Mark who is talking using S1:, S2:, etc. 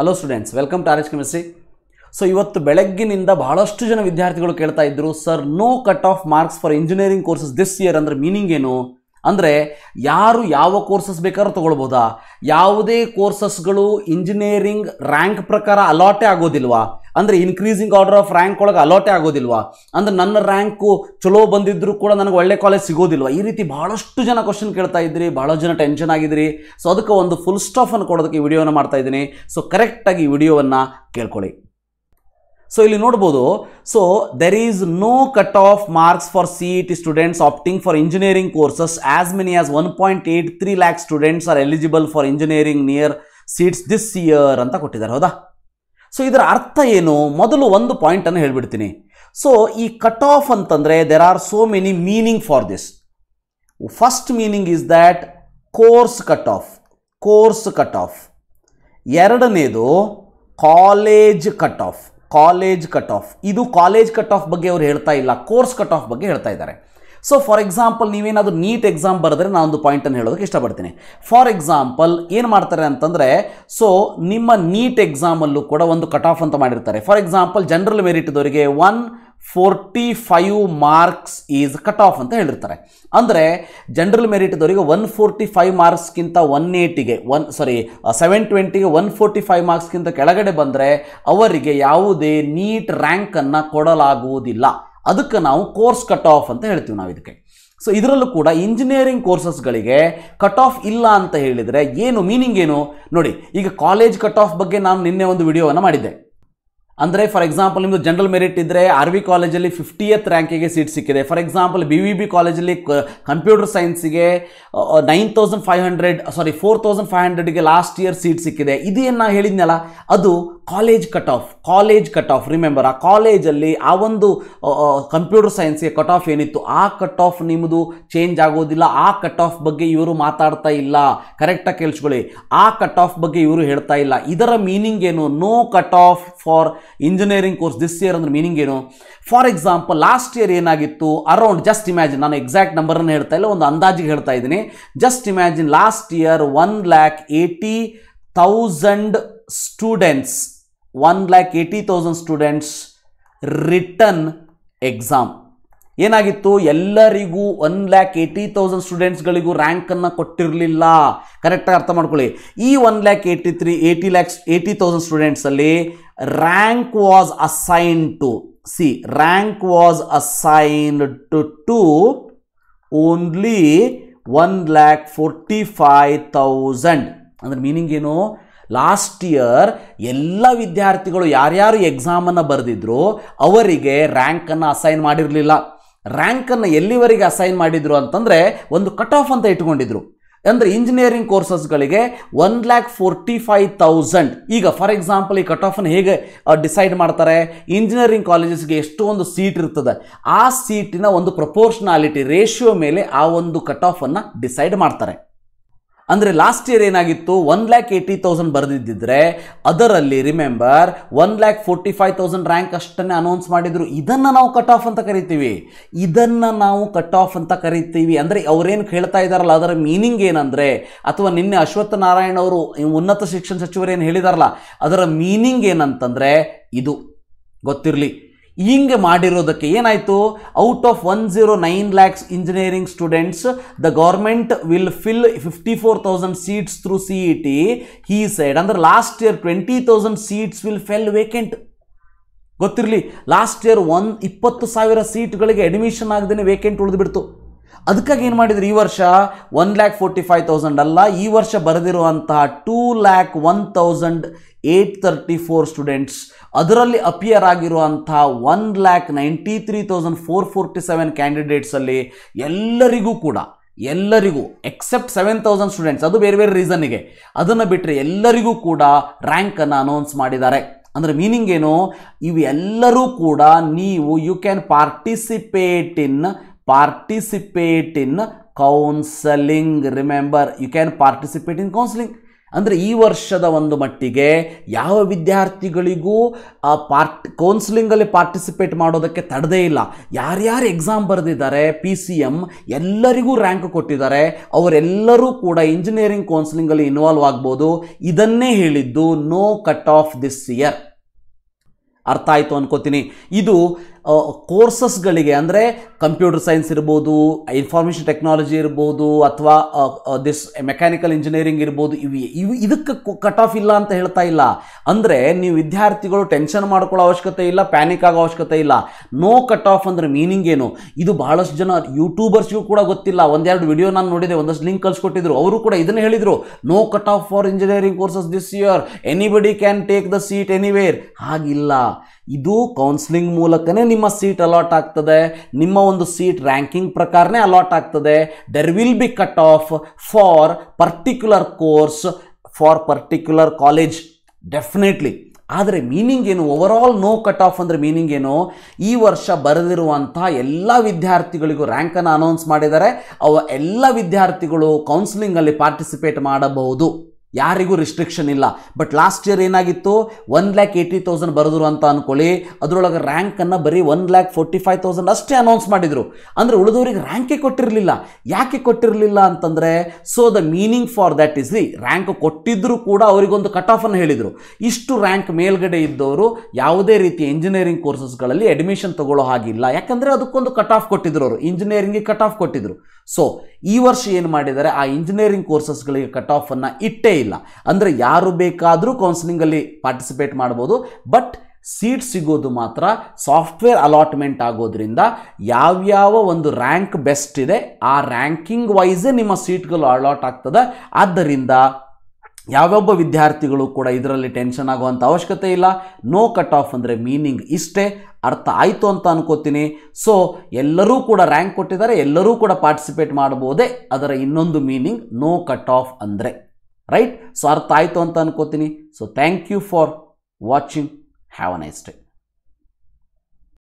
S1: hello students welcome to R H chemistry so ಇವತ್ತು ಬೆಳಗ್ಗಿನಿಂದ ಬಹಳಷ್ಟು ಜನ ವಿದ್ಯಾರ್ಥಿಗಳು ಕೇಳ್ತಾ ಇದ್ರು sir no cut off marks for engineering courses this year ಅಂದರೆ ಮೀನಿಂಗ್ ಏನು ಅಂದರೆ ಯಾರು ಯಾವ ಕೋರ್ಸಸ್ ಬೇಕಾದ್ರೂ ತೊಗೊಳ್ಬೋದಾ ಯಾವುದೇ ಕೋರ್ಸಸ್ಗಳು ಇಂಜಿನಿಯರಿಂಗ್ ರ್ಯಾಂಕ್ ಪ್ರಕಾರ ಅಲಾಟೇ ಆಗೋದಿಲ್ವಾ ಅಂದರೆ ಇನ್ಕ್ರೀಸಿಂಗ್ ಆರ್ಡರ್ ಆಫ್ ರ್ಯಾಂಕ್ ಒಳಗೆ ಅಲಾಟೇ ಆಗೋದಿಲ್ವಾ ಅಂದ್ರೆ ನನ್ನ ರ್ಯಾಂಕು ಚಲೋ ಬಂದಿದ್ದರೂ ಕೂಡ ನನಗೆ ಒಳ್ಳೆ ಕಾಲೇಜ್ ಸಿಗೋದಿಲ್ವಾ ಈ ರೀತಿ ಭಾಳಷ್ಟು ಜನ ಕ್ವಶನ್ ಕೇಳ್ತಾ ಇದ್ರಿ ಭಾಳ ಜನ ಟೆನ್ಷನ್ ಆಗಿದ್ರಿ ಸೊ ಅದಕ್ಕೆ ಒಂದು ಫುಲ್ ಸ್ಟಾಫನ್ನು ಕೊಡೋದಕ್ಕೆ ಈ ವಿಡಿಯೋನ ಮಾಡ್ತಾ ಇದ್ದೀನಿ ಸೊ ಕರೆಕ್ಟಾಗಿ ಈ ವಿಡಿಯೋವನ್ನು ಕೇಳ್ಕೊಳ್ಳಿ ಸೊ ಇಲ್ಲಿ ನೋಡ್ಬೋದು so there is no cut off marks for C E T students opting for engineering courses as many as one point eight three lakh students are eligible for engineering near seats this year ಅಂತ ಕೊಟ್ಟಿದ್ದಾರೆ ಹೌದಾ so ಇದರ ಅರ್ಥ ಏನು ಮೊದಲು ಒಂದು ಪಾಯಿಂಟನ್ನು ಹೇಳಿಬಿಡ್ತೀನಿ ಸೊ ಈ ಕಟ್ ಆಫ್ ಅಂತಂದರೆ there are so many meaning for this first meaning is that course cut off course cut of ಎರಡನೇದು college cut off college cut off ಇದು ಕಾಲೇಜ್ ಕಟ್ ಆಫ್ ಬಗ್ಗೆ ಅವ್ರು ಹೇಳ್ತಾ ಇಲ್ಲ ಕೋರ್ಸ್ ಕಟ್ ಆಫ್ ಬಗ್ಗೆ ಹೇಳ್ತಾ ಇದ್ದಾರೆ ಸೊ ಫಾರ್ ಎಕ್ಸಾಂಪಲ್ ನೀವೇನಾದರೂ ನೀಟ್ ಎಕ್ಸಾಮ್ ಬರೆದ್ರೆ ನಾನೊಂದು ಪಾಯಿಂಟನ್ನು ಹೇಳೋದಕ್ಕೆ ಇಷ್ಟಪಡ್ತೀನಿ ಫಾರ್ ಎಕ್ಸಾಂಪಲ್ ಏನು ಮಾಡ್ತಾರೆ ಅಂತಂದರೆ ಸೊ ನಿಮ್ಮ ನೀಟ್ ಎಕ್ಸಾಮಲ್ಲೂ ಕೂಡ ಒಂದು ಕಟ್ ಆಫ್ ಅಂತ ಮಾಡಿರ್ತಾರೆ for example general merit one forty five marks is cut off ಅಂತ ಹೇಳಿರ್ತಾರೆ ಅಂದರೆ ಜನರಲ್ ಮೆರಿಟ್ದವರಿಗೆ ಒನ್ ಫೋರ್ಟಿ ಫೈವ್ ಮಾರ್ಕ್ಸ್ಗಿಂತ ಒನ್ ಏಯ್ಟಿಗೆ ಒನ್ ಸಾರಿ ಸೆವೆನ್ ಟ್ವೆಂಟಿಗೆ ಒನ್ ಫೋರ್ಟಿ ಫೈವ್ ಮಾರ್ಕ್ಸ್ಗಿಂತ ಕೆಳಗಡೆ ಬಂದರೆ ಅವರಿಗೆ ಯಾವುದೇ ನೀಟ್ ರ್ಯಾಂಕನ್ನು ಕೊಡಲಾಗುವುದಿಲ್ಲ ಅದಕ್ಕೆ ನಾವು ಕೋರ್ಸ್ ಕಟ್ ಆಫ್ ಅಂತ ಹೇಳ್ತೀವಿ ನಾವು ಇದಕ್ಕೆ ಸೊ ಇದರಲ್ಲೂ ಕೂಡ ಇಂಜಿನಿಯರಿಂಗ್ ಕೋರ್ಸಸ್ಗಳಿಗೆ ಕಟ್ ಆಫ್ ಇಲ್ಲ ಅಂತ ಹೇಳಿದರೆ ಏನು ಮೀನಿಂಗ್ ಏನು ನೋಡಿ ಈಗ ಕಾಲೇಜ್ ಕಟ್ ಆಫ್ ಬಗ್ಗೆ ನಾನು ನಿನ್ನೆ ಒಂದು ವಿಡಿಯೋವನ್ನು ಮಾಡಿದ್ದೆ ಅಂದರೆ ಫಾರ್ ಎಕ್ಸಾಂಪಲ್ ನಿಮ್ಮದು ಜನರಲ್ ಮೆರಿಟ್ ಇದ್ದರೆ ಆರ್ ವಿ ಕಾಲೇಜಲ್ಲಿ ಫಿಫ್ಟಿಯತ್ ರ್ಯಾಂಕಿಗೆ ಸೀಟ್ ಸಿಕ್ಕಿದೆ for example B V B ಕಾಲೇಜಲ್ಲಿ ಕಂಪ್ಯೂಟರ್ ಸೈನ್ಸಿಗೆ nine thousand five hundred sorry four thousand five ಹಂಡ್ರೆಡ್ಗೆ ಲಾಸ್ಟ್ ಇಯರ್ ಸೀಟ್ ಸಿಕ್ಕಿದೆ ಇದೇನು ನಾನು ಹೇಳಿದ್ನಲ್ಲ ಅದು college cut off college cut off remember ಆ ಕಾಲೇಜಲ್ಲಿ ಆ ಒಂದು ಕಂಪ್ಯೂಟರ್ ಸೈನ್ಸ್ಗೆ ಕಟ್ ಆಫ್ ಏನಿತ್ತು ಆ ಕಟ್ ಆಫ್ ನಿಮ್ಮದು ಚೇಂಜ್ ಆಗೋದಿಲ್ಲ ಆ ಕಟ್ ಆಫ್ ಬಗ್ಗೆ ಇವರು ಮಾತಾಡ್ತಾ ಇಲ್ಲ ಕರೆಕ್ಟಾಗಿ ಕೇಳಿಸ್ಕೊಳ್ಳಿ ಆ ಕಟ್ ಆಫ್ ಬಗ್ಗೆ ಇವರು ಹೇಳ್ತಾ ಇಲ್ಲ ಇದರ ಮೀನಿಂಗ್ ಏನು no cut off for engineering course this year ಅಂದ್ರೆ ಮೀನಿಂಗ್ ಏನು ಫಾರ್ ಎಕ್ಸಾಂಪಲ್ ಲಾಸ್ಟ್ ಇಯರ್ ಏನಾಗಿತ್ತು ಅರೌಂಡ್ ಜಸ್ಟ್ ಇಮ್ಯಾಜಿನ್ ನಾನು ಎಕ್ಸಾಕ್ಟ್ ನಂಬರನ್ನು ಹೇಳ್ತಾ ಇಲ್ಲ ಒಂದು ಅಂದಾಜಿಗೆ ಹೇಳ್ತಾ ಇದ್ದೀನಿ just imagine last year one lakh eighty thousand students one lakh eighty thousand students written exam ಏನಾಗಿತ್ತು ಎಲ್ಲರಿಗೂ ಒನ್ ಲ್ಯಾಕ್ ಏಯ್ಟಿ ತೌಸಂಡ್ ಸ್ಟೂಡೆಂಟ್ಸ್ಗಳಿಗೂ ರ್ಯಾಂಕನ್ನು ಕೊಟ್ಟಿರಲಿಲ್ಲ ಕರೆಕ್ಟಾಗಿ ಅರ್ಥ ಮಾಡ್ಕೊಳ್ಳಿ ಈ one lakh eighty three eighty lakhs eighty thousand ಸ್ಟೂಡೆಂಟ್ಸಲ್ಲಿ rank was assign to C rank was assign to two only one lakh forty five thousand ಅಂದ್ರೆ ಮೀನಿಂಗ್ ಏನು ಲಾಸ್ಟ್ ಇಯರ್ ಎಲ್ಲ ವಿದ್ಯಾರ್ಥಿಗಳು ಯಾರ್ಯಾರು ಎಕ್ಸಾಮನ್ನು ಬರೆದಿದ್ರು ಅವರಿಗೆ ರ್ಯಾಂಕನ್ನು ಅಸೈನ್ ಮಾಡಿರಲಿಲ್ಲ ರ್ಯಾಂಕನ್ನು ಎಲ್ಲಿವರೆಗೆ ಅಸೈನ್ ಮಾಡಿದರು ಅಂತಂದರೆ ಒಂದು ಕಟ್ ಆಫ್ ಅಂತ ಇಟ್ಕೊಂಡಿದ್ರು ಅಂದರೆ ಇಂಜಿನಿಯರಿಂಗ್ ಕೋರ್ಸಸ್ಗಳಿಗೆ one lakh forty five thousand ಈಗ ಫಾರ್ ಎಕ್ಸಾಂಪಲ್ ಈ ಕಟ್ ಆಫನ್ನು ಹೇಗೆ ಡಿಸೈಡ್ ಮಾಡ್ತಾರೆ ಇಂಜಿನಿಯರಿಂಗ್ ಕಾಲೇಜಸ್ಗೆ ಒಂದು ಸೀಟ್ ಇರ್ತದೆ ಆ ಸೀಟಿನ ಒಂದು ಪ್ರಪೋರ್ಷನಾಲಿಟಿ ರೇಷಿಯೋ ಮೇಲೆ ಆ ಒಂದು ಕಟ್ ಆಫನ್ನು ಡಿಸೈಡ್ ಮಾಡ್ತಾರೆ ಅಂದರೆ ಲಾಸ್ಟ್ ಇಯರ್ ಏನಾಗಿತ್ತು ಒನ್ ಲ್ಯಾಕ್ ಏಯ್ಟಿ ತೌಸಂಡ್ ಬರೆದಿದ್ದಿದ್ರೆ ಅದರಲ್ಲಿ remember one lakh forty five thousand rank ಅಷ್ಟನ್ನೇ ಅನೌನ್ಸ್ ಮಾಡಿದರು ಇದನ್ನು ನಾವು ಕಟ್ ಆಫ್ ಅಂತ ಕರಿತೀವಿ ಇದನ್ನು ನಾವು ಕಟ್ ಆಫ್ ಅಂತ ಕರಿತೀವಿ ಅಂದರೆ ಅವರೇನು ಹೇಳ್ತಾ ಇದ್ದಾರಲ್ಲ ಅದರ ಮೀನಿಂಗ್ ಏನಂದರೆ ಅಥವಾ ನಿನ್ನೆ ಅಶ್ವತ್ಥ ನಾರಾಯಣ ಅವರು ಉನ್ನತ ಶಿಕ್ಷಣ ಸಚಿವರು ಏನು ಹೇಳಿದಾರಲ್ಲ ಅದರ ಮೀನಿಂಗ್ ಏನಂತಂದರೆ ಇದು ಗೊತ್ತಿರಲಿ ಹಿಂಗೆ ಮಾಡಿರೋದಕ್ಕೆ ಏನಾಯಿತು out of one zero nine lakhs engineering students the government will fill fifty four thousand seats through C E T he side ಅಂದ್ರೆ last year twenty thousand seats will fell vacant ಗೊತ್ತಿರಲಿ ಲಾಸ್ಟ್ ಇಯರ್ ಒನ್ ಇಪ್ಪತ್ತು ಸಾವಿರ ಸೀಟ್ಗಳಿಗೆ admission ಆಗದೇ vacant ಉಳಿದುಬಿಡ್ತು ಅದಕ್ಕಾಗಿ ಏನು ಮಾಡಿದ್ರು ಈ ವರ್ಷ one lakh forty five thousand ಅಲ್ಲ ಈ ವರ್ಷ ಬರೆದಿರುವಂತಹ two lakh one thousand eight thirty four students ಅದರಲ್ಲಿ ಅಪಿಯರ್ ಆಗಿರುವಂತಹ one lakh ninety three thousand four forty seven ಕ್ಯಾಂಡಿಡೇಟ್ಸಲ್ಲಿ ಎಲ್ಲರಿಗೂ ಕೂಡ ಎಲ್ಲರಿಗೂ ಎಕ್ಸೆಪ್ಟ್ ಸೆವೆನ್ ತೌಸಂಡ್ ಸ್ಟೂಡೆಂಟ್ಸ್ ಅದು ಬೇರೆ ಬೇರೆ ರೀಸನ್ನಿಗೆ ಅದನ್ನು ಬಿಟ್ಟರೆ ಎಲ್ಲರಿಗೂ ಕೂಡ ರ್ಯಾಂಕನ್ನು ಅನೌನ್ಸ್ ಮಾಡಿದ್ದಾರೆ ಅಂದರೆ ಮೀನಿಂಗ್ ಏನು ಇವೆಲ್ಲರೂ ಕೂಡ ನೀವು you can participate in participate in counselling remember you can participate in counselling ಅಂದರೆ ಈ ವರ್ಷದ ಒಂದು ಮಟ್ಟಿಗೆ ಯಾವ ವಿದ್ಯಾರ್ಥಿಗಳಿಗೂ ಪಾರ್ಟ್ ಕೌನ್ಸಿಲಿಂಗಲ್ಲಿ ಪಾರ್ಟಿಸಿಪೇಟ್ ಮಾಡೋದಕ್ಕೆ ತಡದೇ ಇಲ್ಲ ಯಾರ್ಯಾರು ಎಕ್ಸಾಮ್ ಬರೆದಿದ್ದಾರೆ ಪಿ ಸಿ ಎಮ್ ಎಲ್ಲರಿಗೂ ರ್ಯಾಂಕ್ ಕೊಟ್ಟಿದ್ದಾರೆ ಅವರೆಲ್ಲರೂ ಕೂಡ ಇಂಜಿನಿಯರಿಂಗ್ ಕೌನ್ಸಿಲಿಂಗಲ್ಲಿ ಇನ್ವಾಲ್ವ್ ಆಗ್ಬೋದು ಇದನ್ನೇ ಹೇಳಿದ್ದು no cut off this year ಅರ್ಥ ಆಯಿತು ಅನ್ಕೋತೀನಿ ಇದು ಕೋರ್ಸಸ್ಗಳಿಗೆ ಅಂದರೆ ಕಂಪ್ಯೂಟರ್ ಸೈನ್ಸ್ ಇರ್ಬೋದು ಇನ್ಫಾರ್ಮೇಷನ್ ಟೆಕ್ನಾಲಜಿ ಇರ್ಬೋದು ಅಥವಾ ದಿಸ್ ಮೆಕ್ಯಾನಿಕಲ್ ಇಂಜಿನಿಯರಿಂಗ್ ಇರ್ಬೋದು ಇವು ಇವು ಇದಕ್ಕೆ ಕಟ್ ಆಫ್ ಇಲ್ಲ ಅಂತ ಹೇಳ್ತಾ ಇಲ್ಲ ಅಂದರೆ ನೀವು ವಿದ್ಯಾರ್ಥಿಗಳು ಟೆನ್ಷನ್ ಮಾಡ್ಕೊಳ್ಳೋ ಅವಶ್ಯಕತೆ ಇಲ್ಲ ಪ್ಯಾನಿಕ್ ಆಗೋ ಅವಶ್ಯಕತೆ ಇಲ್ಲ ನೋ ಕಟ್ ಆಫ್ ಅಂದರೆ ಮೀನಿಂಗ್ ಏನು ಇದು ಬಹಳಷ್ಟು ಜನ ಯೂಟ್ಯೂಬರ್ಸ್ಗೂ ಕೂಡ ಗೊತ್ತಿಲ್ಲ ಒಂದೆರಡು ವಿಡಿಯೋ ನಾನು ನೋಡಿದೆ ಒಂದಷ್ಟು ಲಿಂಕ್ ಕಳ್ಸಿಕೊಟ್ಟಿದ್ರು ಅವರು ಕೂಡ ಇದನ್ನು ಹೇಳಿದರು no cut off for engineering courses this year anybody can take the seat anywhere ಹಾಗಿಲ್ಲ ಇದು ಕೌನ್ಸಿಲಿಂಗ್ ಮೂಲಕನೇ ನಿಮ್ಮ ಸೀಟ್ ಅಲಾಟ್ ಆಗ್ತದೆ ನಿಮ್ಮ ಒಂದು ಸೀಟ್ ರ್ಯಾಂಕಿಂಗ್ ಪ್ರಕಾರನೇ ಅಲಾಟ್ ಆಗ್ತದೆ there will be cut off for particular course for particular college definitely ಆದರೆ ಮೀನಿಂಗ್ ಏನು over all no cut off ಅಂದರೆ ಮೀನಿಂಗ್ ಏನು ಈ ವರ್ಷ ಬರೆದಿರುವಂಥ ಎಲ್ಲ ವಿದ್ಯಾರ್ಥಿಗಳಿಗೂ ರ್ಯಾಂಕನ್ನು ಅನೌನ್ಸ್ ಮಾಡಿದ್ದಾರೆ ಅವ ಎಲ್ಲ ವಿದ್ಯಾರ್ಥಿಗಳು ಕೌನ್ಸಿಲಿಂಗಲ್ಲಿ ಪಾರ್ಟಿಸಿಪೇಟ್ ಮಾಡಬಹುದು ಯಾರಿಗೂ ರಿಸ್ಟ್ರಿಕ್ಷನ್ ಇಲ್ಲ ಬಟ್ ಲಾಸ್ಟ್ ಇಯರ್ ಏನಾಗಿತ್ತು ಒನ್ ಲ್ಯಾಕ್ ಏಯ್ಟಿ ತೌಸಂಡ್ ಬರೆದ್ರು ಅಂತ ಅಂದ್ಕೊಳ್ಳಿ ಅದರೊಳಗೆ ರ್ಯಾಂಕನ್ನು ಬರೀ one lakh forty five thousand ಅಷ್ಟೇ ಅನೌನ್ಸ್ ಮಾಡಿದರು ಅಂದರೆ ಉಳಿದವರಿಗೆ ರ್ಯಾಂಕೇ ಕೊಟ್ಟಿರಲಿಲ್ಲ ಯಾಕೆ ಕೊಟ್ಟಿರಲಿಲ್ಲ ಅಂತಂದರೆ so the meaning for that is the rank ಕೊಟ್ಟಿದ್ದರೂ ಕೂಡ ಅವರಿಗೊಂದು ಕಟ್ ಆಫನ್ನು ಹೇಳಿದರು ಇಷ್ಟು ರ್ಯಾಂಕ್ ಮೇಲ್ಗಡೆ ಇದ್ದವರು ಯಾವುದೇ ರೀತಿ ಇಂಜಿನಿಯರಿಂಗ್ ಕೋರ್ಸಸ್ಗಳಲ್ಲಿ ಅಡ್ಮಿಷನ್ ತಗೊಳ್ಳೋ ಹಾಗಿಲ್ಲ ಯಾಕಂದರೆ ಅದಕ್ಕೊಂದು ಕಟ್ ಆಫ್ ಕೊಟ್ಟಿದ್ರು ಅವರು ಇಂಜಿನಿಯರಿಂಗಿಗೆ ಕಟ್ ಆಫ್ ಕೊಟ್ಟಿದ್ರು ಸೊ ಈ ವರ್ಷ ಏನು ಮಾಡಿದ್ದಾರೆ ಆ ಇಂಜಿನಿಯರಿಂಗ್ ಕೋರ್ಸಸ್ಗಳಿಗೆ ಕಟ್ ಆಫನ್ನು ಇಟ್ಟೇ ಇಲ್ಲ ಅಂದರೆ ಯಾರು ಬೇಕಾದರೂ ಕೌನ್ಸಿಲಿಂಗಲ್ಲಿ ಪಾರ್ಟಿಸಿಪೇಟ್ ಮಾಡ್ಬೋದು ಬಟ್ ಸೀಟ್ ಸಿಗೋದು ಮಾತ್ರ ಸಾಫ್ಟ್ವೇರ್ ಅಲಾಟ್ಮೆಂಟ್ ಆಗೋದ್ರಿಂದ ಯಾವ್ಯಾವ ಒಂದು ರ್ಯಾಂಕ್ ಬೆಸ್ಟ್ ಇದೆ ಆ ರ್ಯಾಂಕಿಂಗ್ ವೈಸೇ ನಿಮ್ಮ ಸೀಟ್ಗಳು ಅಲಾಟ್ ಆಗ್ತದೆ ಆದ್ದರಿಂದ ಯಾವೊಬ್ಬ ವಿದ್ಯಾರ್ಥಿಗಳು ಕೂಡ ಇದರಲ್ಲಿ ಟೆನ್ಷನ್ ಆಗುವಂಥ ಅವಶ್ಯಕತೆ ಇಲ್ಲ ನೋ ಕಟ್ ಆಫ್ ಅಂದರೆ ಮೀನಿಂಗ್ ಇಷ್ಟೇ ಅರ್ಥ ಆಯಿತು ಅಂತ ಅನ್ಕೋತೀನಿ ಸೊ ಎಲ್ಲರೂ ಕೂಡ ರ್ಯಾಂಕ್ ಕೊಟ್ಟಿದ್ದಾರೆ ಎಲ್ಲರೂ ಕೂಡ ಪಾರ್ಟಿಸಿಪೇಟ್ ಮಾಡ್ಬೋದೇ ಅದರ ಇನ್ನೊಂದು ಮೀನಿಂಗ್ ನೋ ಕಟ್ ಆಫ್ ಅಂದರೆ ರೈಟ್ ಸೊ ಅರ್ಥ ಆಯಿತು ಅಂತ ಅನ್ಕೋತೀನಿ so thank you for watching have a nice day